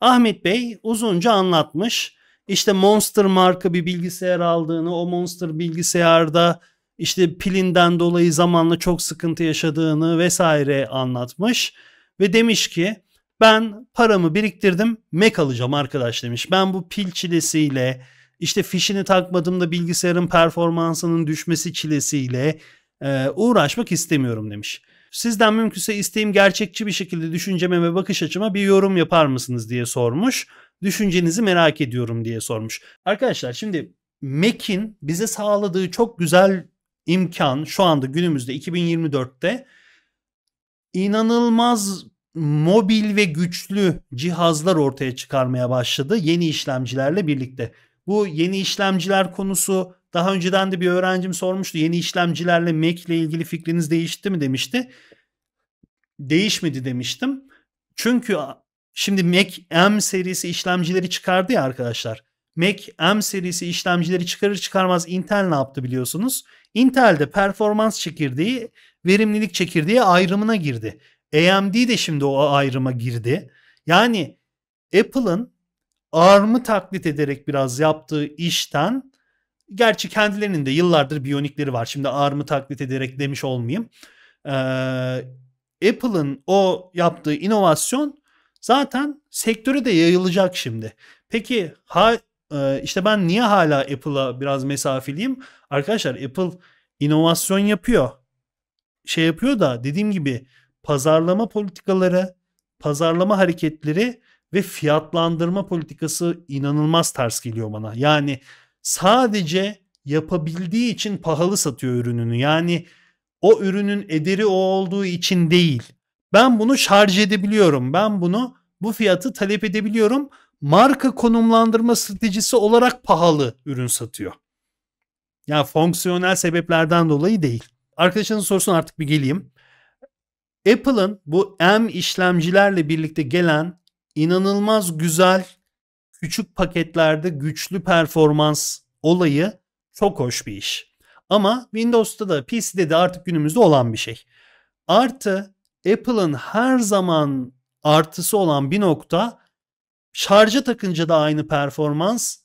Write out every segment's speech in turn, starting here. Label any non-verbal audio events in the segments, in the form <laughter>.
Ahmet Bey uzunca anlatmış. İşte Monster marka bir bilgisayar aldığını, o Monster bilgisayarda işte pilinden dolayı zamanla çok sıkıntı yaşadığını vesaire anlatmış ve demiş ki ben paramı biriktirdim Mac alacağım arkadaş demiş. Ben bu pil çilesiyle işte fişini takmadığımda bilgisayarın performansının düşmesi çilesiyle e, uğraşmak istemiyorum demiş. Sizden mümkünse isteğim gerçekçi bir şekilde düşünceme ve bakış açıma bir yorum yapar mısınız diye sormuş. Düşüncenizi merak ediyorum diye sormuş. Arkadaşlar şimdi Mac'in bize sağladığı çok güzel imkan şu anda günümüzde 2024'te inanılmaz mobil ve güçlü cihazlar ortaya çıkarmaya başladı yeni işlemcilerle birlikte. Bu yeni işlemciler konusu daha önceden de bir öğrencim sormuştu yeni işlemcilerle Mac ile ilgili fikriniz değişti mi demişti. Değişmedi demiştim. Çünkü şimdi Mac M serisi işlemcileri çıkardı ya arkadaşlar. Mac M serisi işlemcileri çıkarır çıkarmaz Intel ne yaptı biliyorsunuz? Intel'de performans çekirdeği verimlilik çekirdeği ayrımına girdi. AMD de şimdi o ayrıma girdi. Yani Apple'ın ARM'ı taklit ederek biraz yaptığı işten Gerçi kendilerinin de yıllardır biyonikleri var. Şimdi ARM'ı taklit ederek demiş olmayayım. Ee, Apple'ın o yaptığı inovasyon zaten sektöre de yayılacak şimdi. Peki ha e, işte ben niye hala Apple'a biraz mesafeliyim? Arkadaşlar Apple inovasyon yapıyor. Şey yapıyor da dediğim gibi pazarlama politikaları, pazarlama hareketleri ve fiyatlandırma politikası inanılmaz ters geliyor bana. Yani sadece yapabildiği için pahalı satıyor ürününü. Yani o ürünün ederi o olduğu için değil. Ben bunu şarj edebiliyorum. Ben bunu bu fiyatı talep edebiliyorum. Marka konumlandırma stratejisi olarak pahalı ürün satıyor. Yani fonksiyonel sebeplerden dolayı değil. Arkadaşınız sorsun artık bir geleyim. Apple'ın bu M işlemcilerle birlikte gelen inanılmaz güzel küçük paketlerde güçlü performans olayı çok hoş bir iş. Ama Windows'ta da PC'de de artık günümüzde olan bir şey. Artı Apple'ın her zaman artısı olan bir nokta şarja takınca da aynı performans,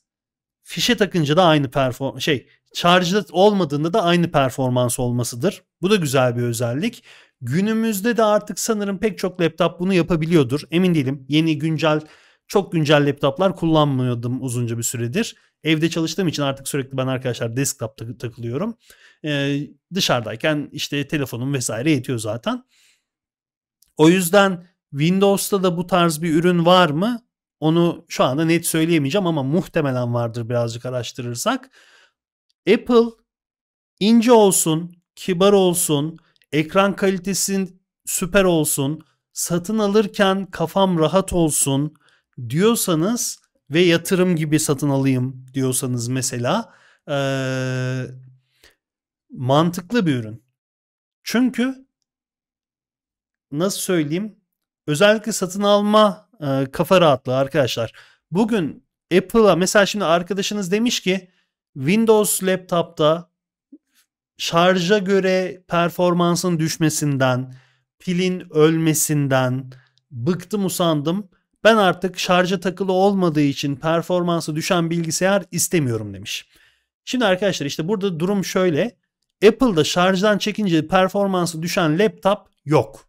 fişe takınca da aynı performans şey şarjda olmadığında da aynı performans olmasıdır. Bu da güzel bir özellik. Günümüzde de artık sanırım pek çok laptop bunu yapabiliyordur. Emin değilim. Yeni güncel çok güncel laptoplar kullanmıyordum uzunca bir süredir. Evde çalıştığım için artık sürekli ben arkadaşlar desktop takılıyorum. Ee, dışarıdayken işte telefonum vesaire yetiyor zaten. O yüzden Windows'ta da bu tarz bir ürün var mı? Onu şu anda net söyleyemeyeceğim ama muhtemelen vardır birazcık araştırırsak. Apple ince olsun, kibar olsun, ekran kalitesi süper olsun, satın alırken kafam rahat olsun, diyorsanız ve yatırım gibi satın alayım diyorsanız mesela e, mantıklı bir ürün. Çünkü nasıl söyleyeyim özellikle satın alma e, kafa rahatlığı arkadaşlar. Bugün Apple'a mesela şimdi arkadaşınız demiş ki Windows laptopta şarja göre performansın düşmesinden, pilin ölmesinden bıktım usandım. Ben artık şarja takılı olmadığı için performansı düşen bilgisayar istemiyorum demiş. Şimdi arkadaşlar işte burada durum şöyle. Apple'da şarjdan çekince performansı düşen laptop yok.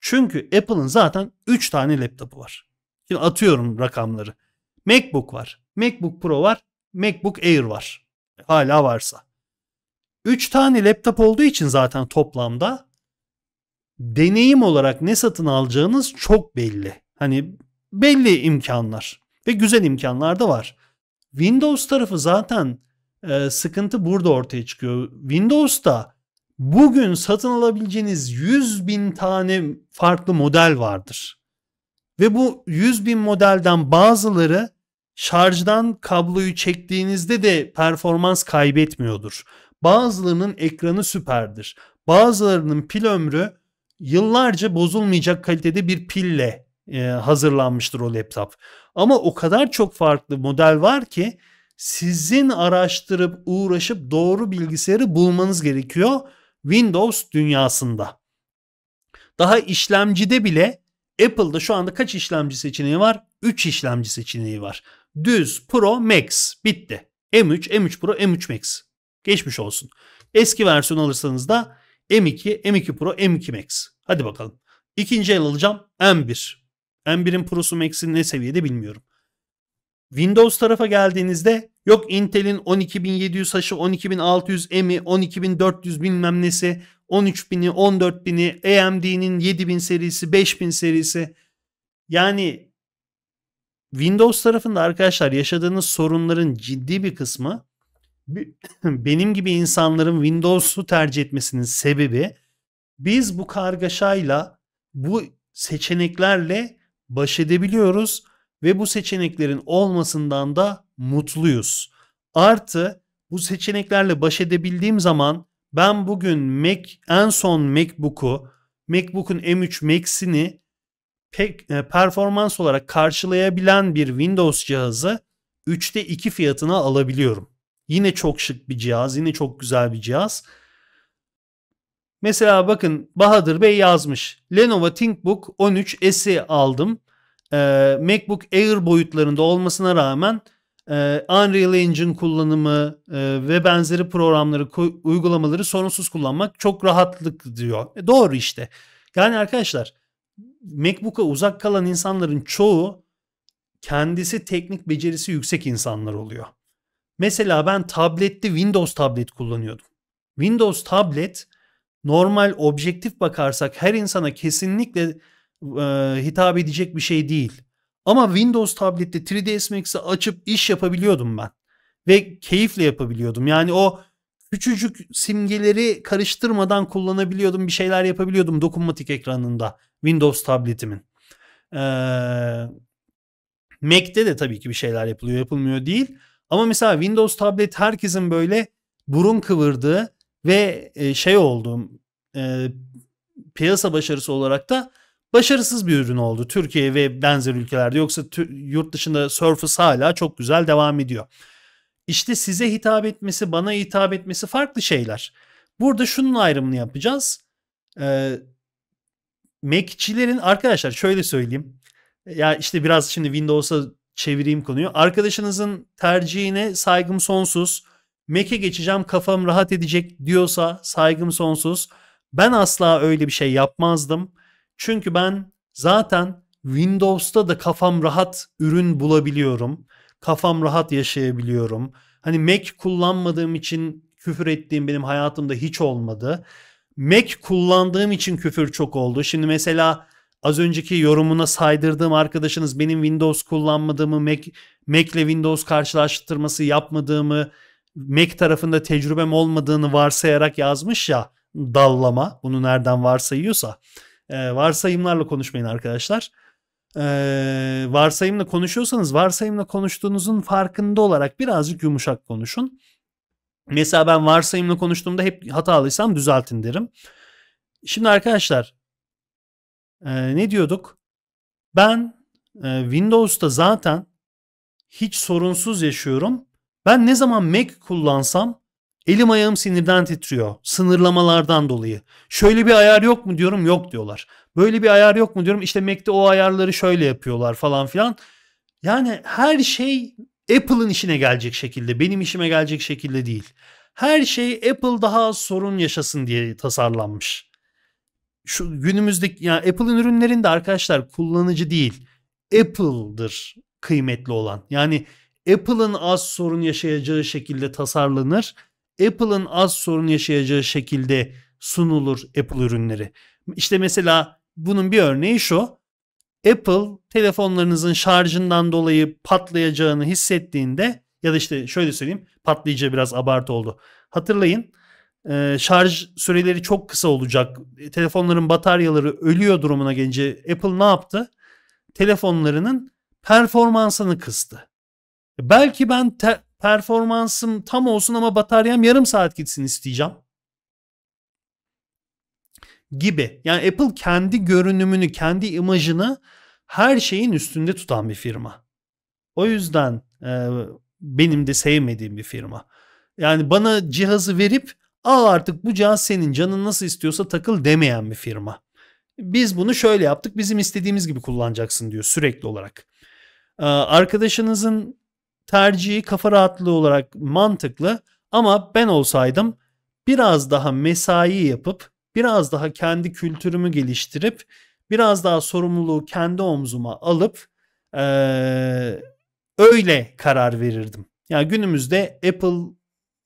Çünkü Apple'ın zaten 3 tane laptopu var. Şimdi atıyorum rakamları. MacBook var, MacBook Pro var, MacBook Air var. Hala varsa. 3 tane laptop olduğu için zaten toplamda deneyim olarak ne satın alacağınız çok belli. Hani belli imkanlar ve güzel imkanlar da var. Windows tarafı zaten e, sıkıntı burada ortaya çıkıyor. Windows'ta bugün satın alabileceğiniz 100 bin tane farklı model vardır. Ve bu 100 bin modelden bazıları şarjdan kabloyu çektiğinizde de performans kaybetmiyordur. Bazılarının ekranı süperdir. Bazılarının pil ömrü yıllarca bozulmayacak kalitede bir pille e, hazırlanmıştır o laptop. Ama o kadar çok farklı model var ki sizin araştırıp uğraşıp doğru bilgisayarı bulmanız gerekiyor Windows dünyasında. Daha işlemcide bile Apple'da şu anda kaç işlemci seçeneği var? 3 işlemci seçeneği var. Düz, Pro, Max bitti. M3, M3 Pro, M3 Max. Geçmiş olsun. Eski versiyon alırsanız da M2, M2 Pro, M2 Max. Hadi bakalım. İkinci el alacağım M1. M1'in Pro'su Max'i ne seviyede bilmiyorum. Windows tarafa geldiğinizde yok Intel'in 12700 haşı, 12600 M'i, 12400 bilmem nesi, 13000'i, 14000'i, AMD'nin 7000 serisi, 5000 serisi. Yani Windows tarafında arkadaşlar yaşadığınız sorunların ciddi bir kısmı <clears throat> benim gibi insanların Windows'u tercih etmesinin sebebi biz bu kargaşayla bu seçeneklerle baş edebiliyoruz ve bu seçeneklerin olmasından da mutluyuz. Artı bu seçeneklerle baş edebildiğim zaman ben bugün Mac en son MacBook'u, MacBook'un M3 Max'ini pek e, performans olarak karşılayabilen bir Windows cihazı 3'te 2 fiyatına alabiliyorum. Yine çok şık bir cihaz, yine çok güzel bir cihaz. Mesela bakın Bahadır Bey yazmış. Lenovo ThinkBook 13 S'i aldım. Ee, MacBook Air boyutlarında olmasına rağmen e, Unreal Engine kullanımı e, ve benzeri programları, uygulamaları sorunsuz kullanmak çok rahatlık diyor. E, doğru işte. Yani arkadaşlar MacBook'a uzak kalan insanların çoğu kendisi teknik becerisi yüksek insanlar oluyor. Mesela ben tablette Windows tablet kullanıyordum. Windows tablet normal objektif bakarsak her insana kesinlikle e, hitap edecek bir şey değil. Ama Windows tablette 3ds Max'i açıp iş yapabiliyordum ben. Ve keyifle yapabiliyordum. Yani o küçücük simgeleri karıştırmadan kullanabiliyordum. Bir şeyler yapabiliyordum dokunmatik ekranında Windows tabletimin. Ee, Mac'te de tabii ki bir şeyler yapılıyor yapılmıyor değil. Ama mesela Windows tablet herkesin böyle burun kıvırdığı ve e, şey oldum e, piyasa başarısı olarak da başarısız bir ürün oldu Türkiye ve benzer ülkelerde. Yoksa yurt dışında Surface hala çok güzel devam ediyor. İşte size hitap etmesi, bana hitap etmesi farklı şeyler. Burada şunun ayrımını yapacağız. Ee, Mac'çilerin arkadaşlar şöyle söyleyeyim. Ya işte biraz şimdi Windows'a çevireyim konuyu. Arkadaşınızın tercihine saygım sonsuz. Mac'e geçeceğim kafam rahat edecek diyorsa saygım sonsuz. Ben asla öyle bir şey yapmazdım. Çünkü ben zaten Windows'ta da kafam rahat ürün bulabiliyorum. Kafam rahat yaşayabiliyorum. Hani Mac kullanmadığım için küfür ettiğim benim hayatımda hiç olmadı. Mac kullandığım için küfür çok oldu. Şimdi mesela az önceki yorumuna saydırdığım arkadaşınız benim Windows kullanmadığımı, Mac, Mac ile Windows karşılaştırması yapmadığımı Mac tarafında tecrübem olmadığını varsayarak yazmış ya dallama bunu nereden varsayıyorsa e, varsayımlarla konuşmayın arkadaşlar. E, varsayımla konuşuyorsanız varsayımla konuştuğunuzun farkında olarak birazcık yumuşak konuşun. Mesela ben varsayımla konuştuğumda hep hatalıysam düzeltin derim. Şimdi arkadaşlar e, ne diyorduk? Ben e, Windows'ta zaten hiç sorunsuz yaşıyorum. Ben ne zaman Mac kullansam elim ayağım sinirden titriyor. Sınırlamalardan dolayı. Şöyle bir ayar yok mu diyorum yok diyorlar. Böyle bir ayar yok mu diyorum işte Mac'te o ayarları şöyle yapıyorlar falan filan. Yani her şey Apple'ın işine gelecek şekilde benim işime gelecek şekilde değil. Her şey Apple daha sorun yaşasın diye tasarlanmış. Şu günümüzdeki yani Apple'ın ürünlerinde arkadaşlar kullanıcı değil Apple'dır kıymetli olan. Yani Apple'ın az sorun yaşayacağı şekilde tasarlanır. Apple'ın az sorun yaşayacağı şekilde sunulur Apple ürünleri. İşte mesela bunun bir örneği şu. Apple telefonlarınızın şarjından dolayı patlayacağını hissettiğinde ya da işte şöyle söyleyeyim patlayıcı biraz abartı oldu. Hatırlayın e, şarj süreleri çok kısa olacak. E, telefonların bataryaları ölüyor durumuna gelince Apple ne yaptı? Telefonlarının performansını kıstı. Belki ben performansım tam olsun ama bataryam yarım saat gitsin isteyeceğim. Gibi. Yani Apple kendi görünümünü, kendi imajını her şeyin üstünde tutan bir firma. O yüzden e, benim de sevmediğim bir firma. Yani bana cihazı verip al artık bu cihaz senin canın nasıl istiyorsa takıl demeyen bir firma. Biz bunu şöyle yaptık bizim istediğimiz gibi kullanacaksın diyor sürekli olarak. Ee, arkadaşınızın tercihi kafa rahatlığı olarak mantıklı ama ben olsaydım biraz daha mesai yapıp biraz daha kendi kültürümü geliştirip biraz daha sorumluluğu kendi omzuma alıp e, öyle karar verirdim. Yani günümüzde Apple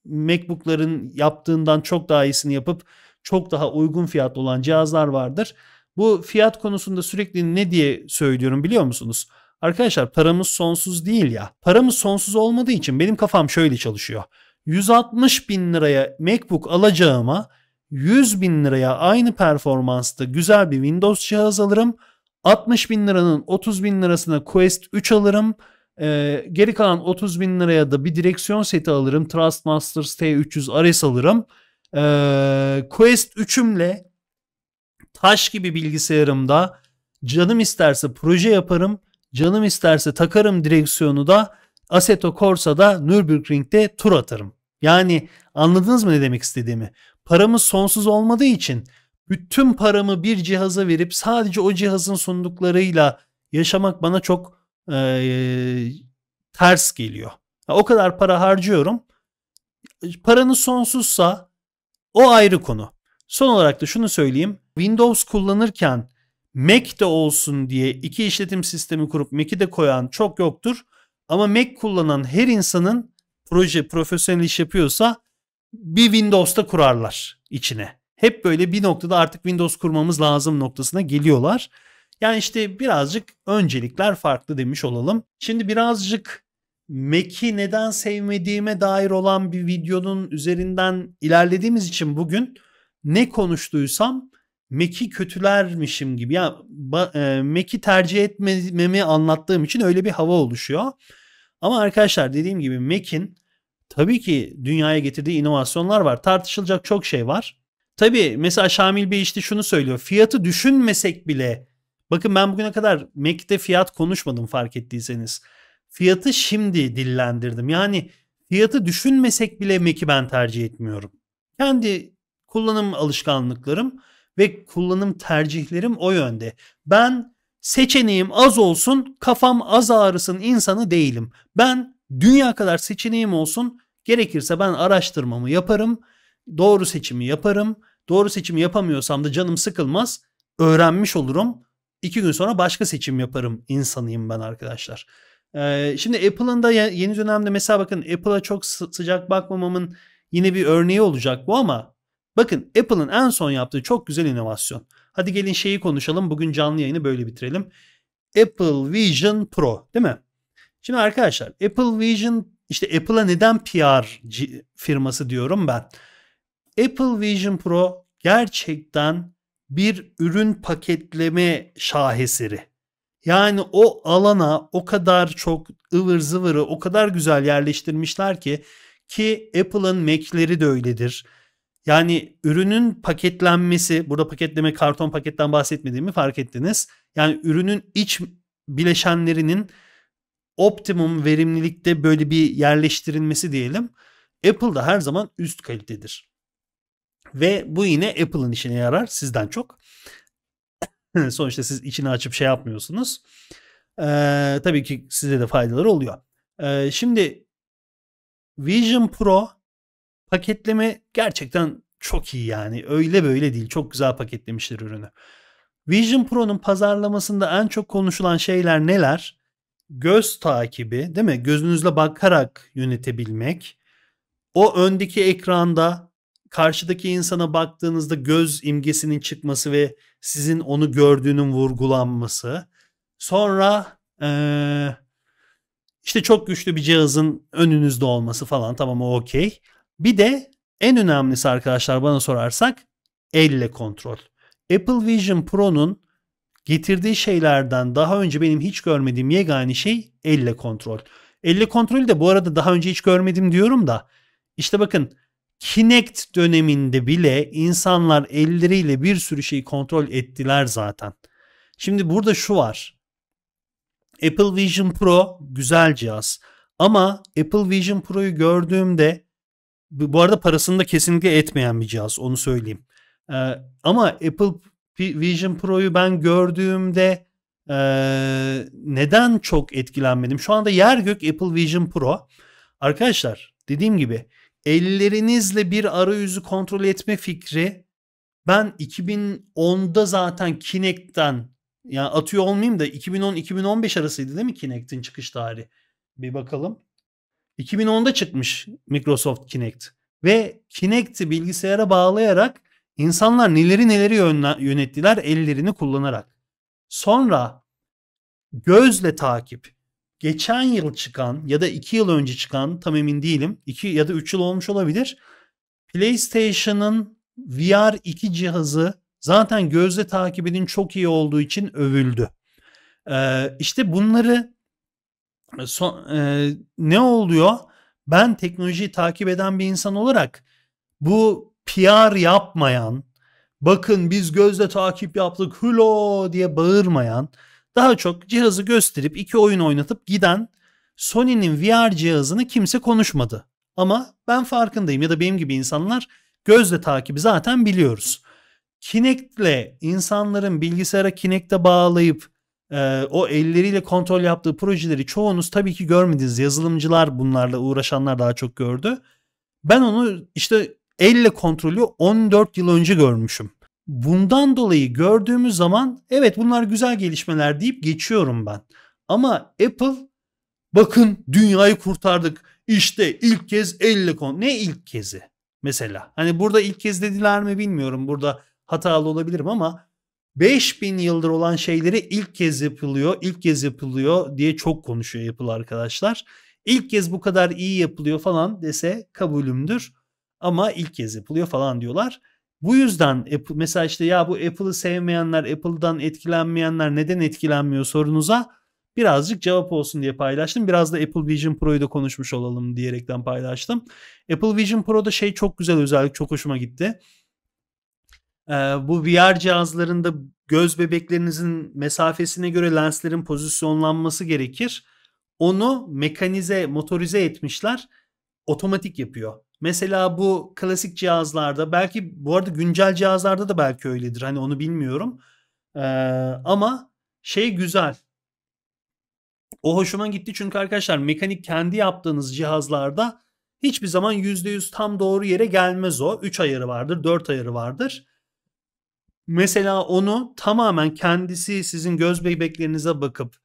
MacBook'ların yaptığından çok daha iyisini yapıp çok daha uygun fiyatlı olan cihazlar vardır. Bu fiyat konusunda sürekli ne diye söylüyorum biliyor musunuz? Arkadaşlar paramız sonsuz değil ya. Paramız sonsuz olmadığı için benim kafam şöyle çalışıyor. 160 bin liraya MacBook alacağıma 100 bin liraya aynı performansta güzel bir Windows cihaz alırım. 60 bin liranın 30 bin lirasına Quest 3 alırım. Ee, geri kalan 30 bin liraya da bir direksiyon seti alırım. Trustmaster T300 RS alırım. Ee, Quest 3'ümle taş gibi bilgisayarımda canım isterse proje yaparım Canım isterse takarım direksiyonu da Assetto Corsa'da Nürburgring'de tur atarım. Yani anladınız mı ne demek istediğimi? Paramız sonsuz olmadığı için bütün paramı bir cihaza verip sadece o cihazın sunduklarıyla yaşamak bana çok e, ters geliyor. O kadar para harcıyorum. Paranız sonsuzsa o ayrı konu. Son olarak da şunu söyleyeyim. Windows kullanırken Mac de olsun diye iki işletim sistemi kurup Mac'i de koyan çok yoktur. Ama Mac kullanan her insanın proje profesyonel iş yapıyorsa bir Windows'ta kurarlar içine. Hep böyle bir noktada artık Windows kurmamız lazım noktasına geliyorlar. Yani işte birazcık öncelikler farklı demiş olalım. Şimdi birazcık Mac'i neden sevmediğime dair olan bir videonun üzerinden ilerlediğimiz için bugün ne konuştuysam Mac'i kötülermişim gibi ya yani, e, Mac'i tercih etmememi anlattığım için öyle bir hava oluşuyor. Ama arkadaşlar dediğim gibi Mac'in tabii ki dünyaya getirdiği inovasyonlar var. Tartışılacak çok şey var. Tabii mesela Şamil Bey işte şunu söylüyor. Fiyatı düşünmesek bile bakın ben bugüne kadar Mac'te fiyat konuşmadım fark ettiyseniz. Fiyatı şimdi dillendirdim. Yani fiyatı düşünmesek bile Mac'i ben tercih etmiyorum. Kendi kullanım alışkanlıklarım ve kullanım tercihlerim o yönde. Ben seçeneğim az olsun, kafam az ağrısın insanı değilim. Ben dünya kadar seçeneğim olsun, gerekirse ben araştırmamı yaparım, doğru seçimi yaparım. Doğru seçimi yapamıyorsam da canım sıkılmaz, öğrenmiş olurum. İki gün sonra başka seçim yaparım insanıyım ben arkadaşlar. Ee, şimdi Apple'ın da yeni dönemde mesela bakın Apple'a çok sıcak bakmamamın yine bir örneği olacak bu ama Bakın Apple'ın en son yaptığı çok güzel inovasyon. Hadi gelin şeyi konuşalım. Bugün canlı yayını böyle bitirelim. Apple Vision Pro değil mi? Şimdi arkadaşlar Apple Vision işte Apple'a neden PR firması diyorum ben. Apple Vision Pro gerçekten bir ürün paketleme şaheseri. Yani o alana o kadar çok ıvır zıvırı o kadar güzel yerleştirmişler ki ki Apple'ın Mac'leri de öyledir. Yani ürünün paketlenmesi, burada paketleme karton paketten bahsetmediğimi fark ettiniz. Yani ürünün iç bileşenlerinin optimum verimlilikte böyle bir yerleştirilmesi diyelim. Apple'da her zaman üst kalitedir. Ve bu yine Apple'ın işine yarar sizden çok. <clears throat> Sonuçta siz içini açıp şey yapmıyorsunuz. Ee, tabii ki size de faydaları oluyor. Ee, şimdi Vision Pro Paketleme gerçekten çok iyi yani. Öyle böyle değil. Çok güzel paketlemişler ürünü. Vision Pro'nun pazarlamasında en çok konuşulan şeyler neler? Göz takibi, değil mi? Gözünüzle bakarak yönetebilmek. O öndeki ekranda karşıdaki insana baktığınızda göz imgesinin çıkması ve sizin onu gördüğünün vurgulanması. Sonra ee, işte çok güçlü bir cihazın önünüzde olması falan tamam okey. Bir de en önemlisi arkadaşlar bana sorarsak elle kontrol. Apple Vision Pro'nun getirdiği şeylerden daha önce benim hiç görmediğim yegane şey elle kontrol. Elle kontrolü de bu arada daha önce hiç görmedim diyorum da işte bakın Kinect döneminde bile insanlar elleriyle bir sürü şeyi kontrol ettiler zaten. Şimdi burada şu var. Apple Vision Pro güzel cihaz. Ama Apple Vision Pro'yu gördüğümde bu arada parasını da kesinlikle etmeyen bir cihaz onu söyleyeyim. E, ama Apple Vision Pro'yu ben gördüğümde e, neden çok etkilenmedim? Şu anda yer gök Apple Vision Pro. Arkadaşlar dediğim gibi ellerinizle bir arayüzü kontrol etme fikri ben 2010'da zaten Kinect'ten yani atıyor olmayayım da 2010-2015 arasıydı değil mi Kinect'in çıkış tarihi? Bir bakalım. 2010'da çıkmış Microsoft Kinect ve Kinect'i bilgisayara bağlayarak insanlar neleri neleri yönettiler ellerini kullanarak. Sonra gözle takip. Geçen yıl çıkan ya da 2 yıl önce çıkan tam emin değilim. 2 ya da 3 yıl olmuş olabilir. PlayStation'ın VR 2 cihazı zaten gözle takibinin çok iyi olduğu için övüldü. Ee, işte bunları son, e, ne oluyor? Ben teknolojiyi takip eden bir insan olarak bu PR yapmayan, bakın biz gözle takip yaptık hulo diye bağırmayan, daha çok cihazı gösterip iki oyun oynatıp giden Sony'nin VR cihazını kimse konuşmadı. Ama ben farkındayım ya da benim gibi insanlar gözle takibi zaten biliyoruz. Kinect'le insanların bilgisayara Kinect'e bağlayıp ee, o elleriyle kontrol yaptığı projeleri çoğunuz tabii ki görmediniz. Yazılımcılar bunlarla uğraşanlar daha çok gördü. Ben onu işte elle kontrolü 14 yıl önce görmüşüm. Bundan dolayı gördüğümüz zaman evet bunlar güzel gelişmeler deyip geçiyorum ben. Ama Apple bakın dünyayı kurtardık. İşte ilk kez elle kon ne ilk kezi mesela. Hani burada ilk kez dediler mi bilmiyorum. Burada hatalı olabilirim ama 5000 yıldır olan şeyleri ilk kez yapılıyor, ilk kez yapılıyor diye çok konuşuyor yapılı arkadaşlar. İlk kez bu kadar iyi yapılıyor falan dese kabulümdür ama ilk kez yapılıyor falan diyorlar. Bu yüzden Apple, mesela işte ya bu Apple'ı sevmeyenler, Apple'dan etkilenmeyenler neden etkilenmiyor sorunuza birazcık cevap olsun diye paylaştım. Biraz da Apple Vision Pro'yu da konuşmuş olalım diyerekten paylaştım. Apple Vision Pro'da şey çok güzel özellik çok hoşuma gitti bu VR cihazlarında göz bebeklerinizin mesafesine göre lenslerin pozisyonlanması gerekir. Onu mekanize, motorize etmişler. Otomatik yapıyor. Mesela bu klasik cihazlarda belki bu arada güncel cihazlarda da belki öyledir. Hani onu bilmiyorum. Ee, ama şey güzel. O hoşuma gitti çünkü arkadaşlar mekanik kendi yaptığınız cihazlarda hiçbir zaman %100 tam doğru yere gelmez o. 3 ayarı vardır, 4 ayarı vardır. Mesela onu tamamen kendisi sizin göz bebeklerinize bakıp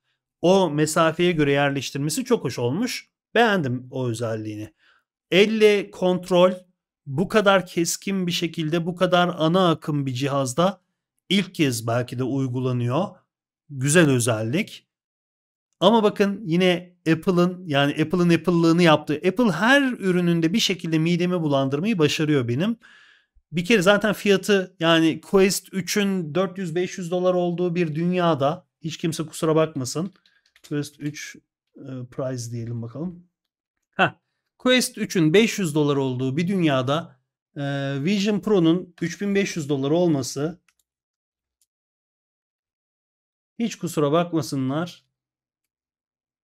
o mesafeye göre yerleştirmesi çok hoş olmuş. Beğendim o özelliğini. Elle kontrol bu kadar keskin bir şekilde bu kadar ana akım bir cihazda ilk kez belki de uygulanıyor. Güzel özellik. Ama bakın yine Apple'ın yani Apple'ın Apple'lığını yaptığı Apple her ürününde bir şekilde midemi bulandırmayı başarıyor benim bir kere zaten fiyatı yani Quest 3'ün 400-500 dolar olduğu bir dünyada hiç kimse kusura bakmasın. Quest 3 e, price diyelim bakalım. Ha, Quest 3'ün 500 dolar olduğu bir dünyada e, Vision Pro'nun 3500 dolar olması hiç kusura bakmasınlar.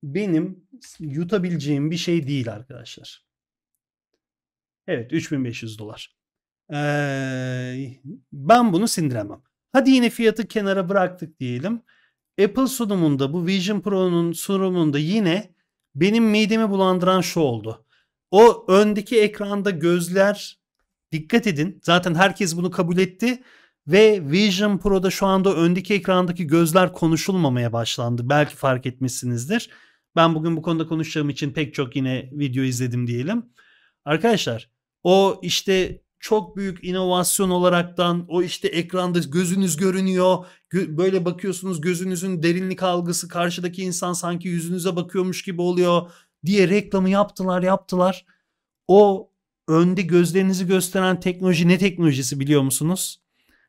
Benim yutabileceğim bir şey değil arkadaşlar. Evet 3500 dolar. Ee, ben bunu sindiremem. Hadi yine fiyatı kenara bıraktık diyelim. Apple sunumunda bu Vision Pro'nun sunumunda yine benim midemi bulandıran şu oldu. O öndeki ekranda gözler dikkat edin. Zaten herkes bunu kabul etti ve Vision Pro'da şu anda öndeki ekrandaki gözler konuşulmamaya başlandı. Belki fark etmişsinizdir. Ben bugün bu konuda konuşacağım için pek çok yine video izledim diyelim. Arkadaşlar o işte çok büyük inovasyon olaraktan o işte ekranda gözünüz görünüyor. Gö böyle bakıyorsunuz gözünüzün derinlik algısı karşıdaki insan sanki yüzünüze bakıyormuş gibi oluyor diye reklamı yaptılar yaptılar. O önde gözlerinizi gösteren teknoloji ne teknolojisi biliyor musunuz?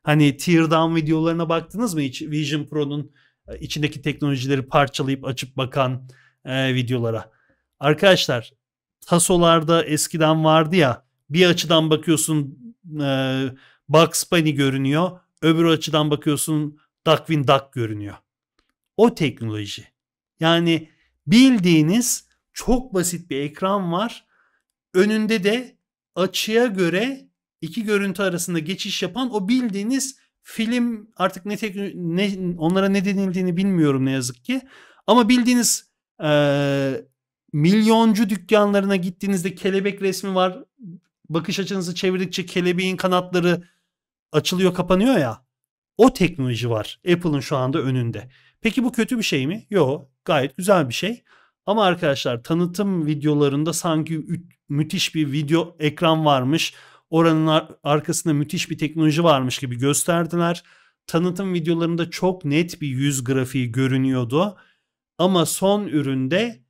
Hani tear down videolarına baktınız mı hiç Vision Pro'nun e, içindeki teknolojileri parçalayıp açıp bakan e, videolara. Arkadaşlar tasolarda eskiden vardı ya bir açıdan bakıyorsun e, Bugs Bunny görünüyor. Öbür açıdan bakıyorsun Duckwing Duck görünüyor. O teknoloji. Yani bildiğiniz çok basit bir ekran var. Önünde de açıya göre iki görüntü arasında geçiş yapan o bildiğiniz film artık ne, tek, ne onlara ne denildiğini bilmiyorum ne yazık ki. Ama bildiğiniz e, milyoncu dükkanlarına gittiğinizde kelebek resmi var bakış açınızı çevirdikçe kelebeğin kanatları açılıyor kapanıyor ya. O teknoloji var Apple'ın şu anda önünde. Peki bu kötü bir şey mi? Yok gayet güzel bir şey. Ama arkadaşlar tanıtım videolarında sanki müthiş bir video ekran varmış. Oranın ar arkasında müthiş bir teknoloji varmış gibi gösterdiler. Tanıtım videolarında çok net bir yüz grafiği görünüyordu. Ama son üründe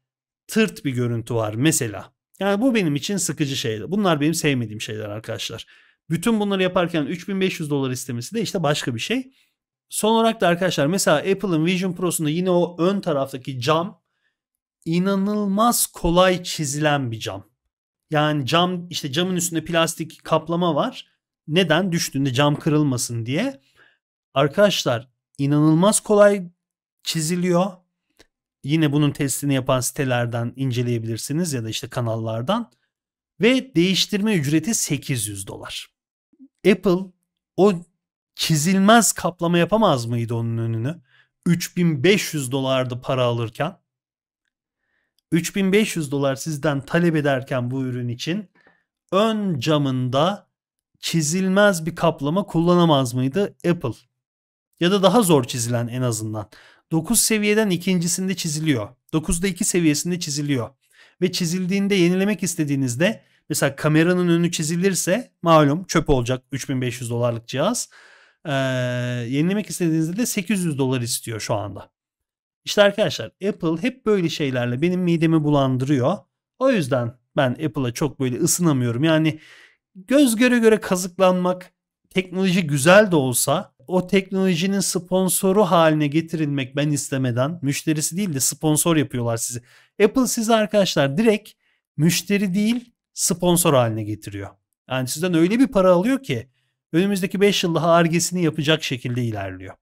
tırt bir görüntü var mesela. Yani bu benim için sıkıcı şeydi. Bunlar benim sevmediğim şeyler arkadaşlar. Bütün bunları yaparken 3500 dolar istemesi de işte başka bir şey. Son olarak da arkadaşlar mesela Apple'ın Vision Pro'sunda yine o ön taraftaki cam inanılmaz kolay çizilen bir cam. Yani cam işte camın üstünde plastik kaplama var. Neden? Düştüğünde cam kırılmasın diye. Arkadaşlar inanılmaz kolay çiziliyor yine bunun testini yapan sitelerden inceleyebilirsiniz ya da işte kanallardan. Ve değiştirme ücreti 800 dolar. Apple o çizilmez kaplama yapamaz mıydı onun önünü? 3500 dolardı para alırken. 3500 dolar sizden talep ederken bu ürün için ön camında çizilmez bir kaplama kullanamaz mıydı Apple? Ya da daha zor çizilen en azından. 9 seviyeden ikincisinde çiziliyor. 9'da 2 seviyesinde çiziliyor. Ve çizildiğinde yenilemek istediğinizde mesela kameranın önü çizilirse malum çöp olacak 3500 dolarlık cihaz. Ee, yenilemek istediğinizde de 800 dolar istiyor şu anda. İşte arkadaşlar Apple hep böyle şeylerle benim midemi bulandırıyor. O yüzden ben Apple'a çok böyle ısınamıyorum. Yani göz göre göre kazıklanmak teknoloji güzel de olsa o teknolojinin sponsoru haline getirilmek ben istemeden müşterisi değil de sponsor yapıyorlar sizi. Apple sizi arkadaşlar direkt müşteri değil sponsor haline getiriyor. Yani sizden öyle bir para alıyor ki önümüzdeki 5 yılda argesini yapacak şekilde ilerliyor.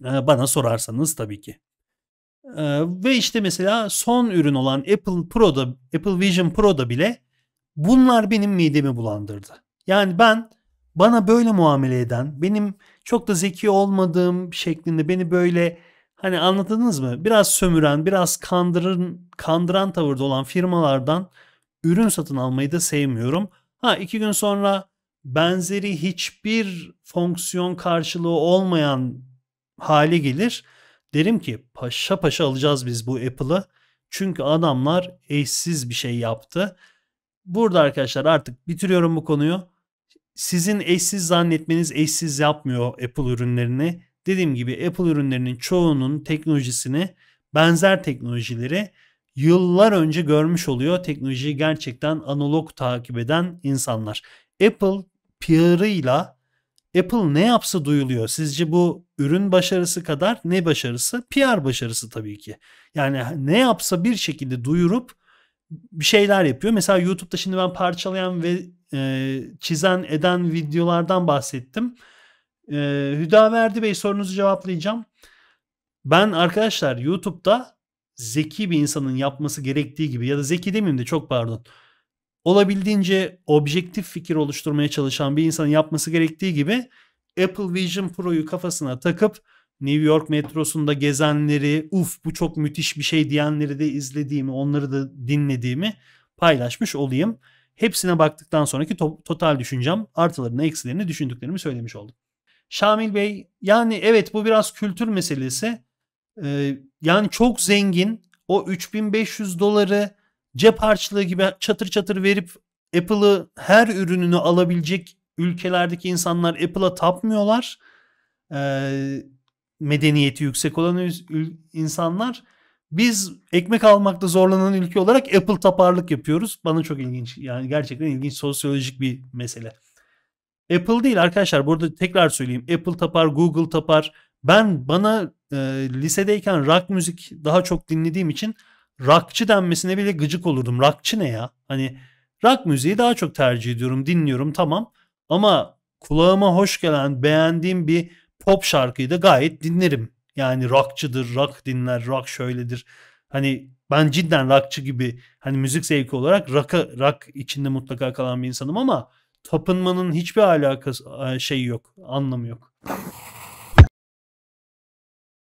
Ee, bana sorarsanız tabii ki. Ee, ve işte mesela son ürün olan Apple Pro'da, Apple Vision Pro'da bile bunlar benim midemi bulandırdı. Yani ben bana böyle muamele eden, benim çok da zeki olmadığım şeklinde beni böyle hani anladınız mı? Biraz sömüren, biraz kandırın, kandıran tavırda olan firmalardan ürün satın almayı da sevmiyorum. Ha iki gün sonra benzeri hiçbir fonksiyon karşılığı olmayan hale gelir. Derim ki paşa paşa alacağız biz bu Apple'ı. Çünkü adamlar eşsiz bir şey yaptı. Burada arkadaşlar artık bitiriyorum bu konuyu sizin eşsiz zannetmeniz eşsiz yapmıyor Apple ürünlerini. Dediğim gibi Apple ürünlerinin çoğunun teknolojisini benzer teknolojileri yıllar önce görmüş oluyor teknolojiyi gerçekten analog takip eden insanlar. Apple PR'ıyla Apple ne yapsa duyuluyor. Sizce bu ürün başarısı kadar ne başarısı? PR başarısı tabii ki. Yani ne yapsa bir şekilde duyurup bir şeyler yapıyor. Mesela YouTube'da şimdi ben parçalayan ve e, çizen eden videolardan bahsettim. E, Verdi Bey sorunuzu cevaplayacağım. Ben arkadaşlar YouTube'da zeki bir insanın yapması gerektiği gibi ya da zeki demeyeyim de çok pardon. Olabildiğince objektif fikir oluşturmaya çalışan bir insanın yapması gerektiği gibi Apple Vision Pro'yu kafasına takıp New York metrosunda gezenleri, uf bu çok müthiş bir şey diyenleri de izlediğimi, onları da dinlediğimi paylaşmış olayım. Hepsine baktıktan sonraki to total düşüncem artılarını eksilerini düşündüklerimi söylemiş oldum. Şamil Bey yani evet bu biraz kültür meselesi. Ee, yani çok zengin o 3500 doları cep harçlığı gibi çatır çatır verip Apple'ı her ürününü alabilecek ülkelerdeki insanlar Apple'a tapmıyorlar. Ee, medeniyeti yüksek olan insanlar biz ekmek almakta zorlanan ülke olarak Apple taparlık yapıyoruz. Bana çok ilginç. Yani gerçekten ilginç sosyolojik bir mesele. Apple değil arkadaşlar. Burada tekrar söyleyeyim. Apple tapar, Google tapar. Ben bana e, lisedeyken rock müzik daha çok dinlediğim için rockçı denmesine bile gıcık olurdum. Rockçı ne ya? Hani rock müziği daha çok tercih ediyorum, dinliyorum tamam. Ama kulağıma hoş gelen, beğendiğim bir pop şarkıyı da gayet dinlerim. Yani rockçıdır, rock dinler, rock şöyledir. Hani ben cidden rockçı gibi hani müzik zevki olarak rock rock içinde mutlaka kalan bir insanım ama tapınmanın hiçbir alakası şeyi yok, anlamı yok.